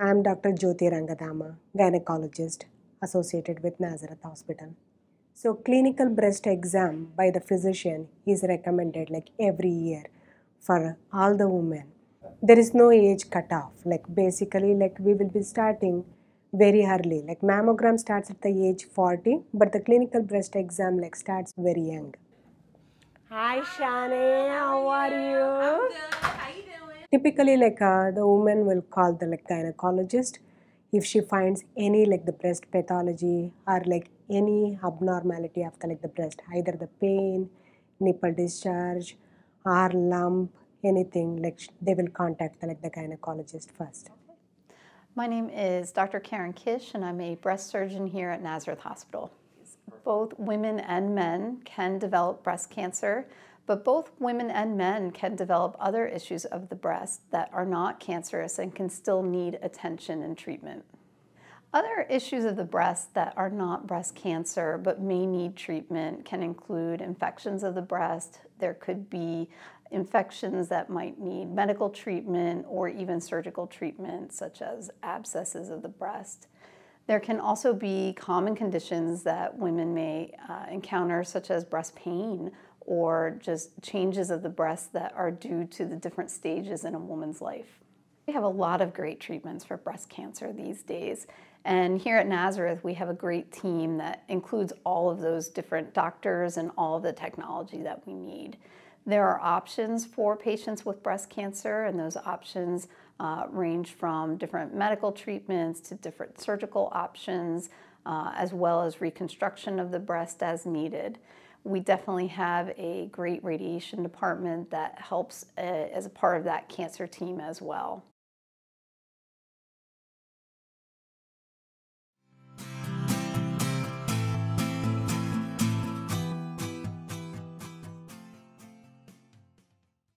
I am Dr. Jyoti Rangadama, gynecologist associated with Nazareth Hospital. So clinical breast exam by the physician is recommended like every year for all the women. There is no age cutoff. Like basically like we will be starting very early. Like mammogram starts at the age 40, but the clinical breast exam like starts very young. Hi Shane, how are you? typically like uh, the woman will call the like gynecologist if she finds any like the breast pathology or like any abnormality after like the breast either the pain nipple discharge or lump anything like they will contact the, like the gynecologist first my name is dr karen kish and i'm a breast surgeon here at nazareth hospital both women and men can develop breast cancer but both women and men can develop other issues of the breast that are not cancerous and can still need attention and treatment. Other issues of the breast that are not breast cancer but may need treatment can include infections of the breast. There could be infections that might need medical treatment or even surgical treatment, such as abscesses of the breast. There can also be common conditions that women may uh, encounter, such as breast pain or just changes of the breast that are due to the different stages in a woman's life. We have a lot of great treatments for breast cancer these days. And here at Nazareth, we have a great team that includes all of those different doctors and all of the technology that we need. There are options for patients with breast cancer, and those options uh, range from different medical treatments to different surgical options, uh, as well as reconstruction of the breast as needed. We definitely have a great radiation department that helps uh, as a part of that cancer team as well.